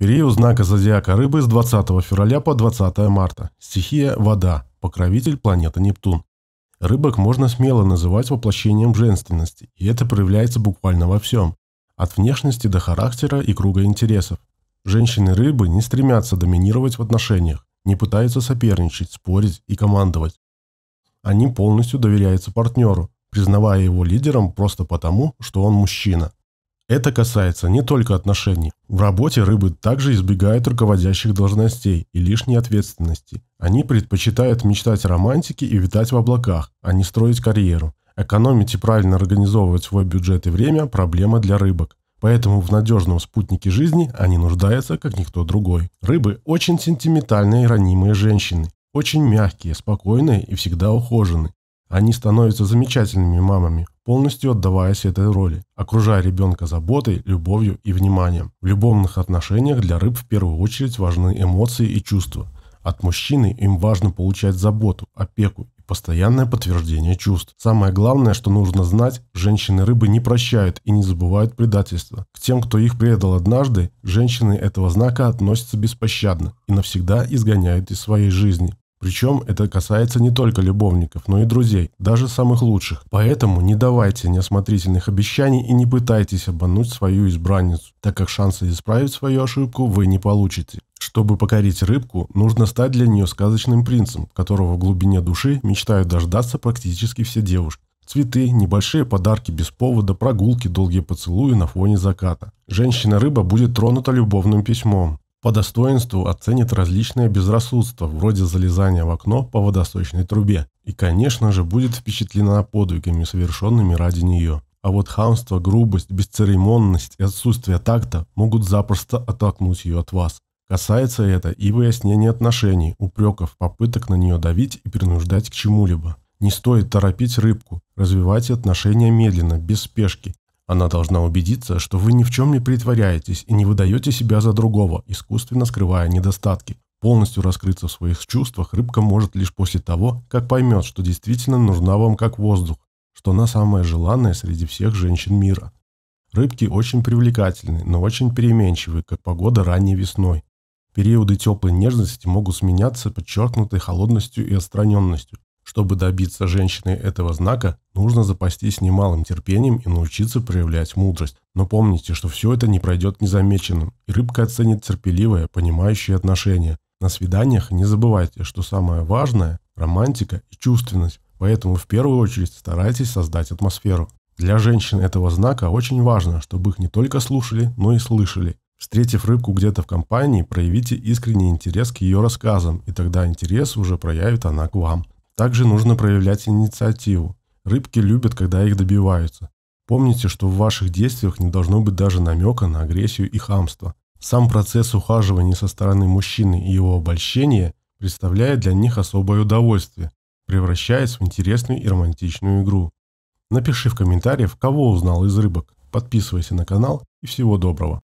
Период знака зодиака рыбы с 20 февраля по 20 марта. Стихия – вода, покровитель планеты Нептун. Рыбок можно смело называть воплощением женственности, и это проявляется буквально во всем. От внешности до характера и круга интересов. Женщины-рыбы не стремятся доминировать в отношениях, не пытаются соперничать, спорить и командовать. Они полностью доверяются партнеру, признавая его лидером просто потому, что он мужчина. Это касается не только отношений. В работе рыбы также избегают руководящих должностей и лишней ответственности. Они предпочитают мечтать о романтике и витать в облаках, а не строить карьеру. Экономить и правильно организовывать свой бюджет и время – проблема для рыбок. Поэтому в надежном спутнике жизни они нуждаются, как никто другой. Рыбы – очень сентиментальные и ранимые женщины. Очень мягкие, спокойные и всегда ухожены. Они становятся замечательными мамами, полностью отдаваясь этой роли, окружая ребенка заботой, любовью и вниманием. В любовных отношениях для рыб в первую очередь важны эмоции и чувства. От мужчины им важно получать заботу, опеку и постоянное подтверждение чувств. Самое главное, что нужно знать, женщины-рыбы не прощают и не забывают предательства. К тем, кто их предал однажды, женщины этого знака относятся беспощадно и навсегда изгоняют из своей жизни. Причем это касается не только любовников, но и друзей, даже самых лучших. Поэтому не давайте неосмотрительных обещаний и не пытайтесь обмануть свою избранницу, так как шансы исправить свою ошибку вы не получите. Чтобы покорить рыбку, нужно стать для нее сказочным принцем, которого в глубине души мечтают дождаться практически все девушки. Цветы, небольшие подарки без повода, прогулки, долгие поцелуи на фоне заката. Женщина-рыба будет тронута любовным письмом по достоинству оценит различные безрассудства вроде залезания в окно по водосточной трубе, и, конечно же, будет впечатлена подвигами, совершенными ради нее. А вот хамство, грубость, бесцеремонность и отсутствие такта могут запросто оттолкнуть ее от вас. Касается это и выяснения отношений, упреков, попыток на нее давить и принуждать к чему-либо. Не стоит торопить рыбку, развивайте отношения медленно, без спешки, она должна убедиться, что вы ни в чем не притворяетесь и не выдаете себя за другого, искусственно скрывая недостатки. Полностью раскрыться в своих чувствах рыбка может лишь после того, как поймет, что действительно нужна вам как воздух, что она самая желанная среди всех женщин мира. Рыбки очень привлекательны, но очень переменчивы, как погода ранней весной. Периоды теплой нежности могут сменяться подчеркнутой холодностью и отстраненностью. Чтобы добиться женщины этого знака, нужно запастись немалым терпением и научиться проявлять мудрость. Но помните, что все это не пройдет незамеченным, и рыбка оценит терпеливое, понимающее отношение. На свиданиях не забывайте, что самое важное – романтика и чувственность, поэтому в первую очередь старайтесь создать атмосферу. Для женщин этого знака очень важно, чтобы их не только слушали, но и слышали. Встретив рыбку где-то в компании, проявите искренний интерес к ее рассказам, и тогда интерес уже проявит она к вам. Также нужно проявлять инициативу. Рыбки любят, когда их добиваются. Помните, что в ваших действиях не должно быть даже намека на агрессию и хамство. Сам процесс ухаживания со стороны мужчины и его обольщения представляет для них особое удовольствие, превращаясь в интересную и романтичную игру. Напиши в комментариях, кого узнал из рыбок. Подписывайся на канал и всего доброго.